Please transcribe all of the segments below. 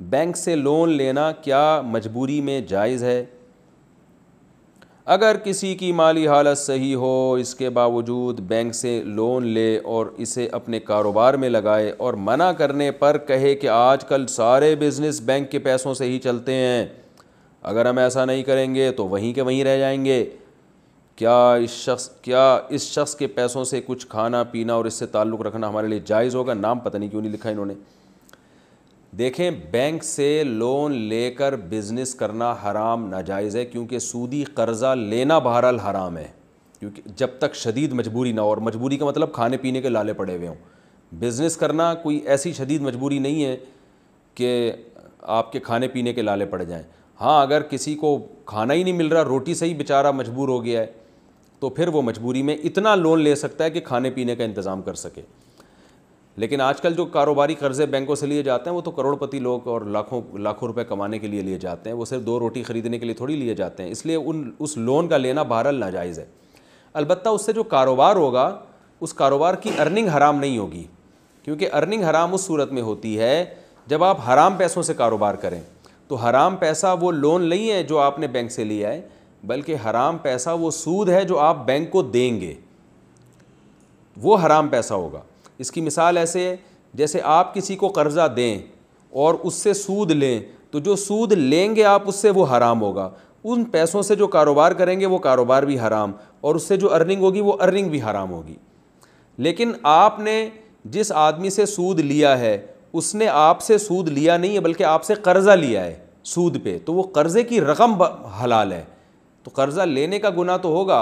bank से loan लेना क्या मजबूरी में जायज़ है अगर किसी की माली हालत सही हो इसके बावजूद बैंक से लोन ले और इसे अपने कारोबार में लगाए और मना करने पर कहे कि आजकल सारे बिज़नेस बैंक के पैसों से ही चलते हैं अगर हम ऐसा नहीं करेंगे तो वहीं के वहीं रह जाएंगे क्या इस शख्स क्या इस शख्स के पैसों से कुछ खाना पीना और इससे ताल्लुक़ रखना हमारे लिए जायज़ होगा नाम पता नहीं क्यों नहीं लिखा इन्होंने देखें बैंक से लोन लेकर बिज़नेस करना हराम नाजायज़ है क्योंकि सूदी कर्ज़ा लेना बहरहाल हराम है क्योंकि जब तक शदीद मजबूरी ना हो और मजबूरी का मतलब खाने पीने के लाले पड़े हुए हों बिज़नेस करना कोई ऐसी शदीद मजबूरी नहीं है कि आपके खाने पीने के लाले पड़ जाएँ हाँ अगर किसी को खाना ही नहीं मिल रहा रोटी से ही बेचारा मजबूर हो गया है तो फिर वो मजबूरी में इतना लोन ले सकता है कि खाने पीने का इंतज़ाम कर सके लेकिन आजकल जो कारोबारी कर्जे बैंकों से लिए जाते हैं वो तो करोड़पति लोग और लाखों लाखों रुपए कमाने के लिए लिए जाते हैं वो सिर्फ दो रोटी खरीदने के लिए थोड़ी लिए जाते हैं इसलिए उन उस लोन का लेना बहरहाल नाजायज़ है अलबत्त उससे जो कारोबार होगा उस कारोबार की अर्निंग हराम नहीं होगी क्योंकि अर्निंग हराम उस सूरत में होती है जब आप हराम पैसों से कारोबार करें तो हराम पैसा वो लोन नहीं है जो आपने बैंक से लिया है बल्कि हराम पैसा वो सूद है जो आप बैंक को देंगे वो हराम पैसा होगा इसकी मिसाल ऐसे है जैसे आप किसी को कर्ज़ा दें और उससे सूद लें तो जो सूद लेंगे आप उससे वो हराम होगा उन पैसों से जो कारोबार करेंगे वो कारोबार भी हराम और उससे जो अर्निंग होगी वो अर्निंग भी हराम होगी लेकिन आपने जिस आदमी से सूद लिया है उसने आपसे सूद लिया नहीं है बल्कि आपसे कर्ज़ा लिया है सूद पे तो वो कर्ज़े की रकम हलाल है तो कर्ज़ा लेने का गुना तो होगा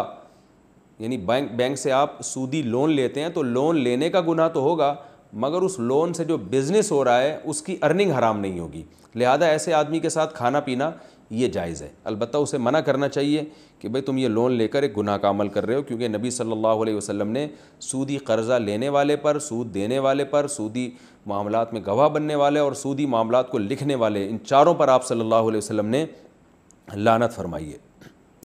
यानी बैंक बैंक से आप सूदी लोन लेते हैं तो लोन लेने का गुनाह तो होगा मगर उस लोन से जो बिज़नेस हो रहा है उसकी अर्निंग हराम नहीं होगी लिहाजा ऐसे आदमी के साथ खाना पीना ये जायज़ है अलबत्त उसे मना करना चाहिए कि भाई तुम ये लोन लेकर एक गुनाह का अमल कर रहे हो क्योंकि नबी सल्लल्लाहु अलैहि वसल्लम ने सूदी कर्ज़ा लेने वाले पर सूद देने वाले पर सूदी मामलात में गवाह बनने वाले और सूदी मामलात को लिखने वाले इन चारों पर आप सल्लल्लाहु अलैहि वसल्लम ने लानत फरमाई है